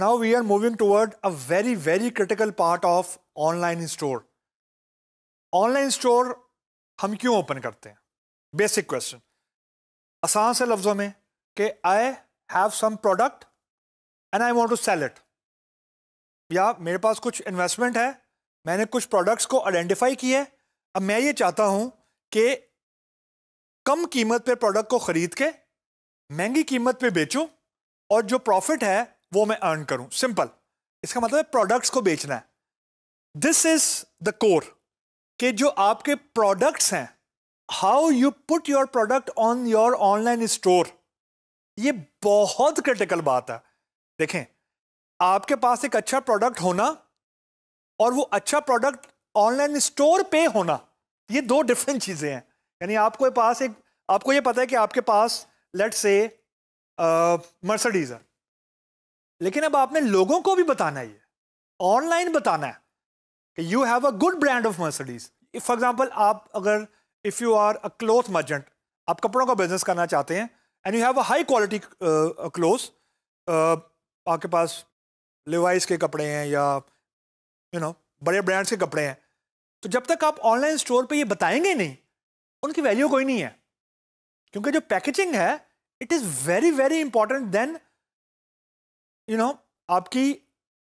now we are moving toward a very, very critical part of online store. Online store हम क्यों open करते हैं basic question आसान से लफ्ज़ों में कि I have some product and I want to sell it या मेरे पास कुछ इन्वेस्टमेंट है मैंने कुछ प्रोडक्ट्स को आइडेंटिफाई किया है अब मैं ये चाहता हूँ कि कम कीमत पे प्रोडक्ट को ख़रीद के महंगी कीमत पे बेचूं और जो प्रॉफिट है वो मैं अर्न करूं सिंपल इसका मतलब प्रोडक्ट्स को बेचना है दिस इज द कोर कि जो आपके प्रोडक्ट्स हैं how you put your product on your online store ये बहुत क्रिटिकल बात है देखें आपके पास एक अच्छा प्रोडक्ट होना और वो अच्छा प्रोडक्ट ऑनलाइन स्टोर पे होना ये दो डिफरेंट चीज़ें हैं यानी आपको पास एक आपको ये पता है कि आपके पास लेट से मर्सडीज़ है लेकिन अब आपने लोगों को भी बताना है ऑनलाइन बताना है कि you have a good brand of Mercedes for example आप अगर if you are a cloth merchant आप कपड़ों का बिजनेस करना चाहते हैं and you have a high quality cloth आपके पास लिवाइस के कपड़े हैं या यू you नो know, बड़े ब्रांड्स के कपड़े हैं तो जब तक आप ऑनलाइन स्टोर पे ये बताएंगे नहीं उनकी वैल्यू कोई नहीं है क्योंकि जो पैकेजिंग है it is very very important then you know आपकी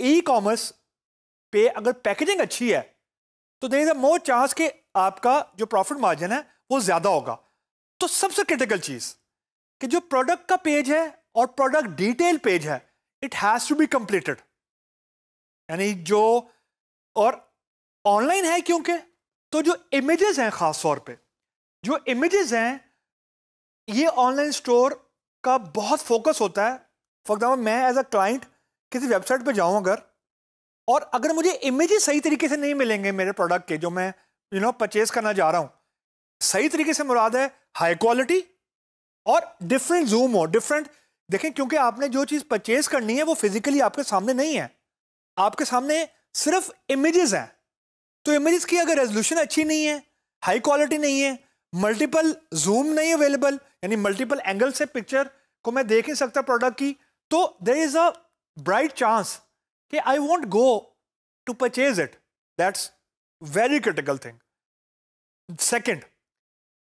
ई कॉमर्स पे अगर पैकेजिंग अच्छी है तो there is a more chance कि आपका जो प्रॉफिट मार्जिन है वो ज़्यादा होगा तो सबसे क्रिटिकल चीज़ कि जो प्रोडक्ट का पेज है और प्रोडक्ट डिटेल पेज है it has to be completed यानी जो और ऑनलाइन है क्योंकि तो जो इमेजेस हैं ख़ास तौर पे जो इमेजेस हैं ये ऑनलाइन स्टोर का बहुत फोकस होता है फॉर एग्जाम्पल मैं एज अ क्लाइंट किसी वेबसाइट पर जाऊँ अगर और अगर मुझे इमेज सही तरीके से नहीं मिलेंगे मेरे प्रोडक्ट के जो मैं यू नो परचेज करना जा रहा हूँ सही तरीके से मुराद है हाई क्वालिटी और डिफरेंट जूम हो डिफरेंट देखें क्योंकि आपने जो चीज़ परचेज करनी है वो फिजिकली आपके सामने नहीं है आपके सामने सिर्फ इमेजेस हैं तो इमेजेस की अगर रेजोल्यूशन अच्छी नहीं है हाई क्वालिटी नहीं है मल्टीपल जूम नहीं अवेलेबल यानी मल्टीपल एंगल से पिक्चर को मैं देख ही सकता प्रोडक्ट की तो there is a bright chance कि I won't go to purchase it that's very critical thing second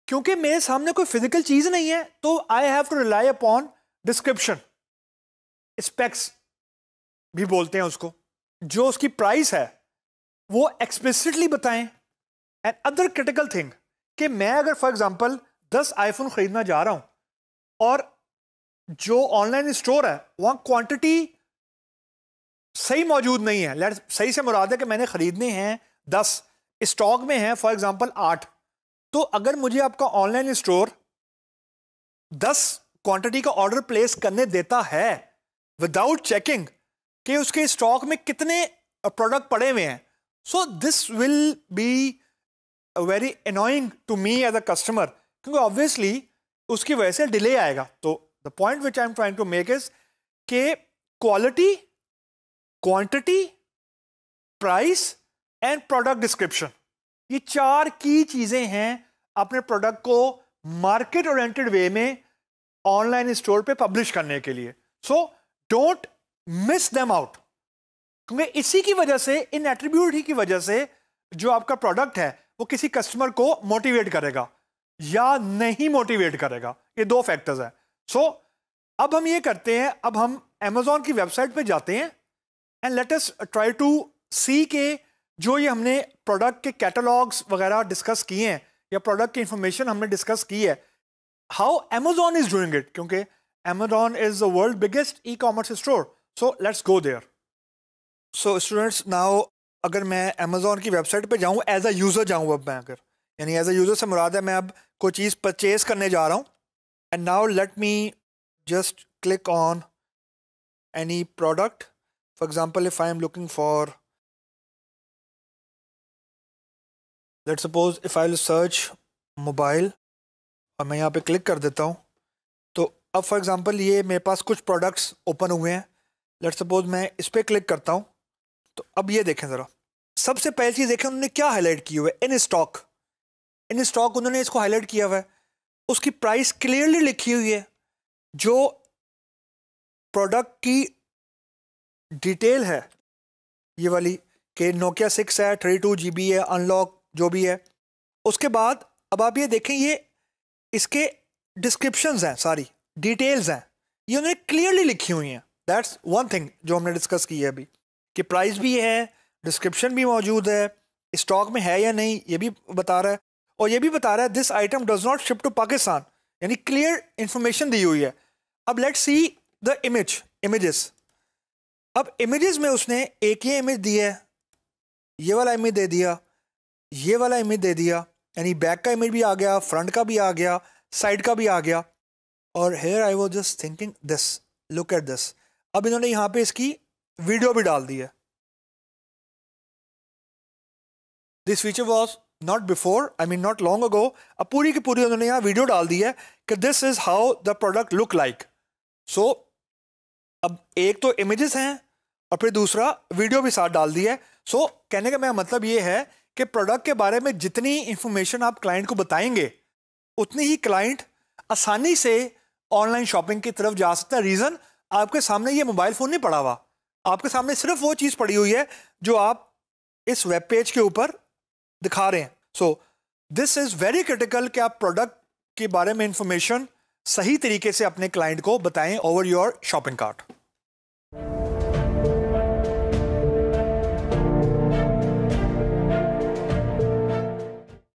क्योंकि मेरे सामने कोई फिजिकल चीज़ नहीं है तो I have to rely upon description specs भी बोलते हैं उसको जो उसकी प्राइस है वो एक्सप्लिसिटली बताएं एंड अदर क्रिटिकल थिंग कि मैं अगर फॉर एग्जांपल दस आईफोन ख़रीदना जा रहा हूं और जो ऑनलाइन स्टोर है वहाँ क्वांटिटी सही मौजूद नहीं है लेट सही से मुराद है कि मैंने ख़रीदने हैं दस स्टॉक में हैं फॉर एग्ज़ाम्पल आठ तो अगर मुझे आपका ऑनलाइन स्टोर दस क्वांटिटी का ऑर्डर प्लेस करने देता है विदाउट चेकिंग कि उसके स्टॉक में कितने प्रोडक्ट पड़े हुए हैं so this will be very annoying to me as a customer क्योंकि ऑब्वियसली उसकी वजह से डिले आएगा तो point which I am trying to make is के quality quantity, price and product description ये चार की चीज़ें हैं अपने प्रोडक्ट को मार्केट ओरिएंटेड वे में ऑनलाइन स्टोर पे पब्लिश करने के लिए so don't miss them out क्योंकि इसी की वजह से इन एट्रीब्यूट ही की वजह से जो आपका प्रोडक्ट है वो किसी कस्टमर को मोटिवेट करेगा या नहीं मोटिवेट करेगा ये दो फैक्टर्स हैं सो so, अब हम ये करते हैं अब हम अमेजोन की वेबसाइट पे जाते हैं and let us try to see के जो ये हमने प्रोडक्ट के कैटलॉग्स वगैरह डिस्कस किए हैं या प्रोडक्ट की इंफॉर्मेशन हमने डिस्कस की है how Amazon is doing it क्योंकि Amazon is the world biggest e commerce store so let's go there so students now अगर मैं अमेजोन की वेबसाइट पे जाऊँ एज अ यूज़र जाऊँ अब मैं अगर यानी एज अ यूज़र से मुराद है मैं अब कोई चीज़ परचेज़ करने जा रहा हूँ and now let me just click on any product for example if I am looking for let's suppose if I will search mobile और मैं यहाँ पे क्लिक कर देता हूँ तो अब फॉर एग्जाम्पल ये मेरे पास कुछ प्रोडक्ट्स ओपन हुए हैं लेट सपोज मैं इस पर क्लिक करता हूँ तो अब ये देखें ज़रा सबसे पहली चीज़ देखें उन्होंने क्या हाईलाइट किया हुआ है इन स्टॉक इन स्टॉक उन्होंने इसको हाईलाइट किया हुआ है उसकी प्राइस क्लियरली लिखी हुई है जो प्रोडक्ट की डिटेल है ये वाली कि नोकिया सिक्स है थर्टी टू जी बी है अनलॉक जो भी है उसके बाद अब आप ये देखें ये इसके डिस्क्रिप्शंस हैं सारी डिटेल्स हैं ये उन्होंने क्लियरली लिखी हुई हैं दैट्स वन थिंग जो हमने डिस्कस की है अभी कि प्राइस भी है डिस्क्रिप्शन भी मौजूद है स्टॉक में है या नहीं ये भी बता रहा है और ये भी बता रहा है this item does not ship to Pakistan यानी क्लियर इंफॉर्मेशन दी हुई है अब let see the image images अब इमेजेस में उसने एक ही इमेज दी है ये वाला इमेज दे दिया ये वाला इमेज दे दिया यानी बैक का इमेज भी आ गया फ्रंट का भी आ गया साइड का भी आ गया और here I was just thinking this look at this अब इन्होंने यहाँ पे इसकी वीडियो भी डाल दी है this feature was not before I mean not long ago अब पूरी की पूरी उन्होंने यहाँ वीडियो डाल दी है कि this is how the product look like so अब एक तो इमेजेस हैं और फिर दूसरा वीडियो भी साथ डाल दी है सो so, कहने का मेरा मतलब ये है कि प्रोडक्ट के बारे में जितनी इन्फॉर्मेशन आप क्लाइंट को बताएंगे उतनी ही क्लाइंट आसानी से ऑनलाइन शॉपिंग की तरफ जा सकता है रीज़न आपके सामने ये मोबाइल फ़ोन नहीं पड़ा हुआ आपके सामने सिर्फ वो चीज़ पड़ी हुई है जो आप इस वेब पेज के ऊपर दिखा रहे हैं so this is very critical कि आप प्रोडक्ट के बारे में इंफॉर्मेशन सही तरीके से अपने क्लाइंट को बताएं ओवर योर शॉपिंग कार्ट